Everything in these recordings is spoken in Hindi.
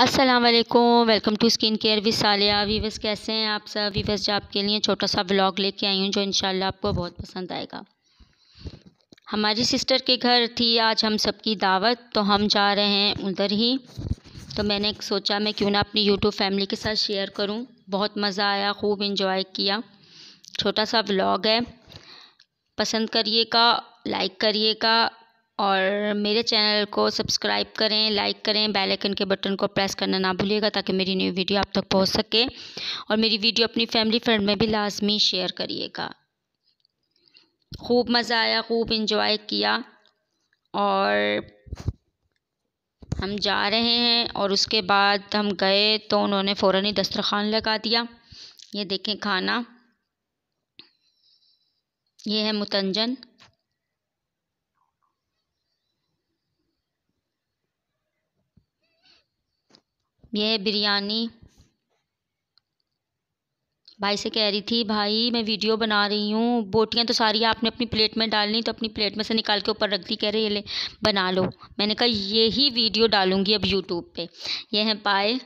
अस्सलाम वालेकुम वेलकम टू स्किन केयर विसालिया वीवस वीवर्स कैसे हैं आप सब वीवर्स जो आपके लिए छोटा सा व्लॉग लेके आई हूँ जो इंशाल्लाह आपको बहुत पसंद आएगा हमारी सिस्टर के घर थी आज हम सबकी दावत तो हम जा रहे हैं उधर ही तो मैंने सोचा मैं क्यों ना अपनी यूट्यूब फैमिली के साथ शेयर करूँ बहुत मज़ा आया खूब इंजॉय किया छोटा सा व्लॉग है पसंद करिएगा लाइक करिएगा और मेरे चैनल को सब्सक्राइब करें लाइक करें बेल आइकन के बटन को प्रेस करना ना भूलिएगा ताकि मेरी न्यू वीडियो आप तक पहुंच सके और मेरी वीडियो अपनी फैमिली फ्रेंड में भी लाजमी शेयर करिएगा खूब मज़ा आया खूब इन्जॉय किया और हम जा रहे हैं और उसके बाद हम गए तो उन्होंने फ़ौर ही दस्तरखान लगा दिया ये देखें खाना ये है मुतंजन यह बिरयानी भाई से कह रही थी भाई मैं वीडियो बना रही हूँ बोटियाँ तो सारी आपने अपनी प्लेट में डालनी तो अपनी प्लेट में से निकाल के ऊपर रख दी कह रहे ये ले बना लो मैंने कहा ये ही वीडियो डालूँगी अब यूट्यूब पे ये हैं पाए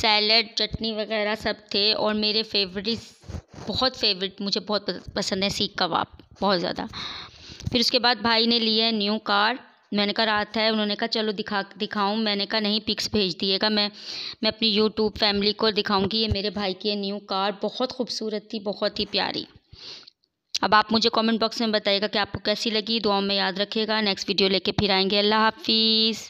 सैलड चटनी वगैरह सब थे और मेरे फेवरेट बहुत फेवरेट मुझे बहुत पसंद है सीख कबाब बहुत ज़्यादा फिर उसके बाद भाई ने लिया न्यू कार मैंने कहा रात है उन्होंने कहा चलो दिखा दिखाऊँ मैंने कहा नहीं पिक्स भेज दिएगा मैं मैं अपनी यूट्यूब फैमिली को दिखाऊँगी ये मेरे भाई की न्यू कार बहुत खूबसूरत थी बहुत ही प्यारी अब आप मुझे कमेंट बॉक्स में बताइएगा कि आपको कैसी लगी दुआओं में याद रखिएगा नेक्स्ट वीडियो लेके फिर आएंगे अल्लाह हाफिज़